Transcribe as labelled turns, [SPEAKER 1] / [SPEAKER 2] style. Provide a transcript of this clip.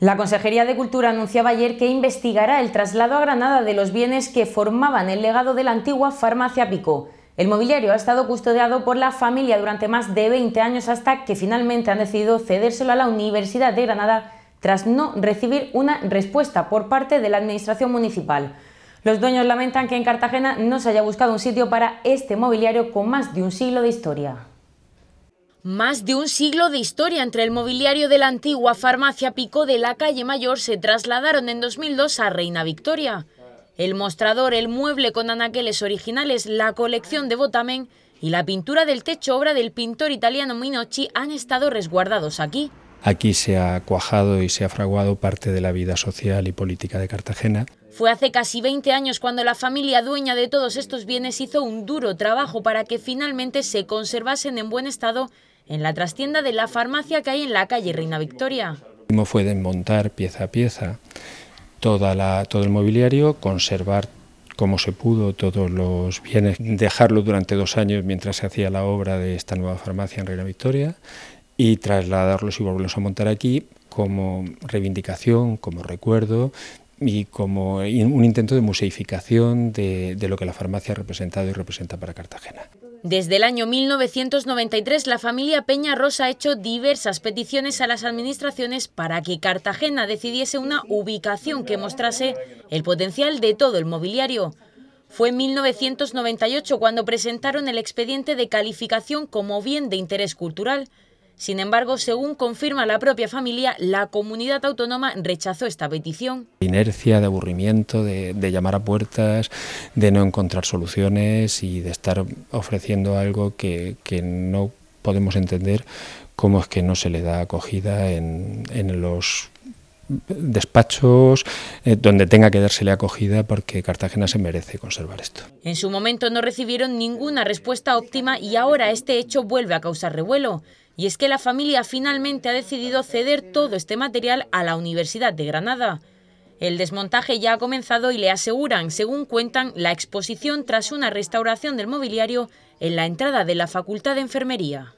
[SPEAKER 1] La Consejería de Cultura anunciaba ayer que investigará el traslado a Granada de los bienes que formaban el legado de la antigua farmacia Pico. El mobiliario ha estado custodiado por la familia durante más de 20 años hasta que finalmente han decidido cedérselo a la Universidad de Granada tras no recibir una respuesta por parte de la Administración Municipal. Los dueños lamentan que en Cartagena no se haya buscado un sitio para este mobiliario con más de un siglo de historia. Más de un siglo de historia entre el mobiliario de la antigua farmacia Pico de la calle Mayor se trasladaron en 2002 a Reina Victoria. El mostrador, el mueble con anaqueles originales, la colección de Botamen y la pintura del techo, obra del pintor italiano Minochi, han estado resguardados aquí.
[SPEAKER 2] Aquí se ha cuajado y se ha fraguado parte de la vida social y política de Cartagena.
[SPEAKER 1] Fue hace casi 20 años cuando la familia dueña de todos estos bienes hizo un duro trabajo para que finalmente se conservasen en buen estado en la trastienda de la farmacia que hay en la calle Reina Victoria.
[SPEAKER 2] Fue desmontar pieza a pieza toda la, todo el mobiliario, conservar como se pudo todos los bienes, dejarlo durante dos años mientras se hacía la obra de esta nueva farmacia en Reina Victoria y trasladarlos y volverlos a montar aquí como reivindicación, como recuerdo y como un intento de museificación de lo que la farmacia ha representado y representa para Cartagena.
[SPEAKER 1] Desde el año 1993, la familia Peña Rosa ha hecho diversas peticiones a las administraciones para que Cartagena decidiese una ubicación que mostrase el potencial de todo el mobiliario. Fue en 1998 cuando presentaron el expediente de calificación como bien de interés cultural, sin embargo, según confirma la propia familia, la comunidad autónoma rechazó esta petición.
[SPEAKER 2] Inercia, de aburrimiento, de, llamar a puertas, de no encontrar soluciones y de estar ofreciendo algo que, no podemos entender cómo es que no se le da acogida en los despachos, eh, donde tenga que dársele acogida, porque Cartagena se merece conservar esto.
[SPEAKER 1] En su momento no recibieron ninguna respuesta óptima y ahora este hecho vuelve a causar revuelo. Y es que la familia finalmente ha decidido ceder todo este material a la Universidad de Granada. El desmontaje ya ha comenzado y le aseguran, según cuentan, la exposición tras una restauración del mobiliario en la entrada de la Facultad de Enfermería.